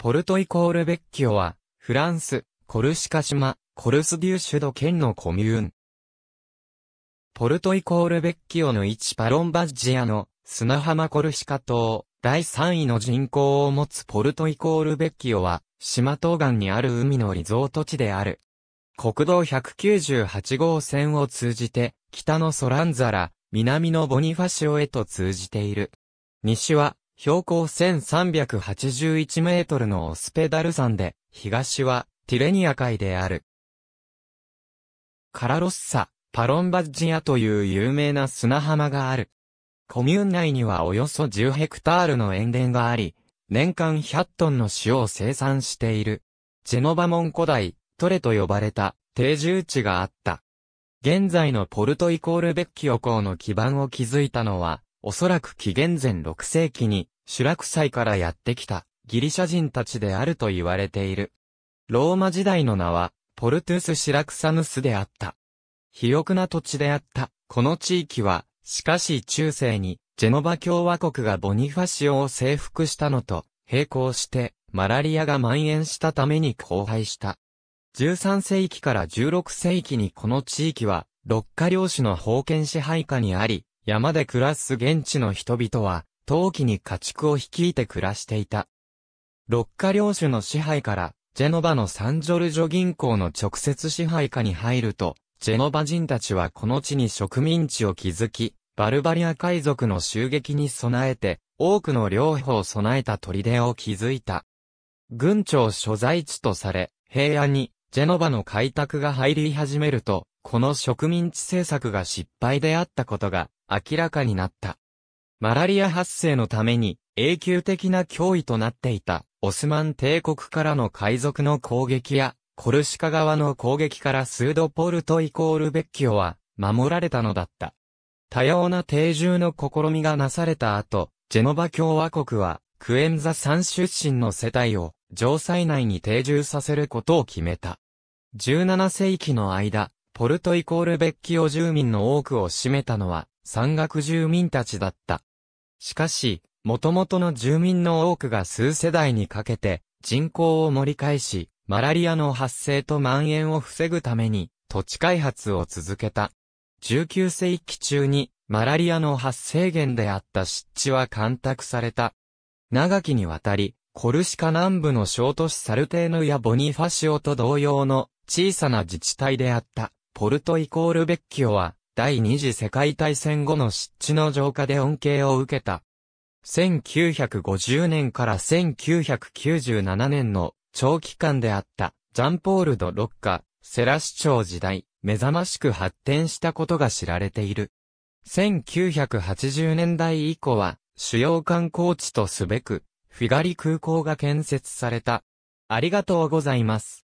ポルトイコールベッキオは、フランス、コルシカ島、コルスデューシュド県のコミューン。ポルトイコールベッキオの1パロンバッジアの砂浜コルシカ島、第3位の人口を持つポルトイコールベッキオは、島東岸にある海のリゾート地である。国道198号線を通じて、北のソランザラ、南のボニファシオへと通じている。西は、標高1381メートルのオスペダル山で、東はティレニア海である。カラロッサ、パロンバッジアという有名な砂浜がある。コミューン内にはおよそ10ヘクタールの塩田があり、年間100トンの塩を生産している。ジェノバモン古代、トレと呼ばれた定住地があった。現在のポルトイコールベッキオ港の基盤を築いたのは、おそらく紀元前6世紀に、シュラク祭からやってきた、ギリシャ人たちであると言われている。ローマ時代の名は、ポルトゥス・シラクサヌスであった。肥沃な土地であった、この地域は、しかし中世に、ジェノバ共和国がボニファシオを征服したのと、並行して、マラリアが蔓延したために荒廃した。13世紀から16世紀にこの地域は、六花領主の封建支配下にあり、山で暮らす現地の人々は、陶器に家畜を率いて暮らしていた。六家領主の支配から、ジェノバのサンジョルジョ銀行の直接支配下に入ると、ジェノバ人たちはこの地に植民地を築き、バルバリア海賊の襲撃に備えて、多くの領保を備えた砦を築いた。軍庁所在地とされ、平安に、ジェノバの開拓が入り始めると、この植民地政策が失敗であったことが明らかになった。マラリア発生のために永久的な脅威となっていたオスマン帝国からの海賊の攻撃やコルシカ側の攻撃からスードポルトイコールベッキオは守られたのだった。多様な定住の試みがなされた後、ジェノバ共和国はクエンザ3出身の世帯を城塞内に定住させることを決めた。17世紀の間、ポルトイコールベッキオ住民の多くを占めたのは山岳住民たちだった。しかし、元々の住民の多くが数世代にかけて人口を盛り返し、マラリアの発生と蔓延を防ぐために土地開発を続けた。19世紀中にマラリアの発生源であった湿地は干拓された。長きにわたり、コルシカ南部の小都市サルテーヌやボニファシオと同様の小さな自治体であったポルトイコールベッキオは第二次世界大戦後の湿地の浄化で恩恵を受けた。1950年から1997年の長期間であったジャンポールド・ロッカ、セラ市長時代、目覚ましく発展したことが知られている。1980年代以降は、主要観光地とすべく、フィガリ空港が建設された。ありがとうございます。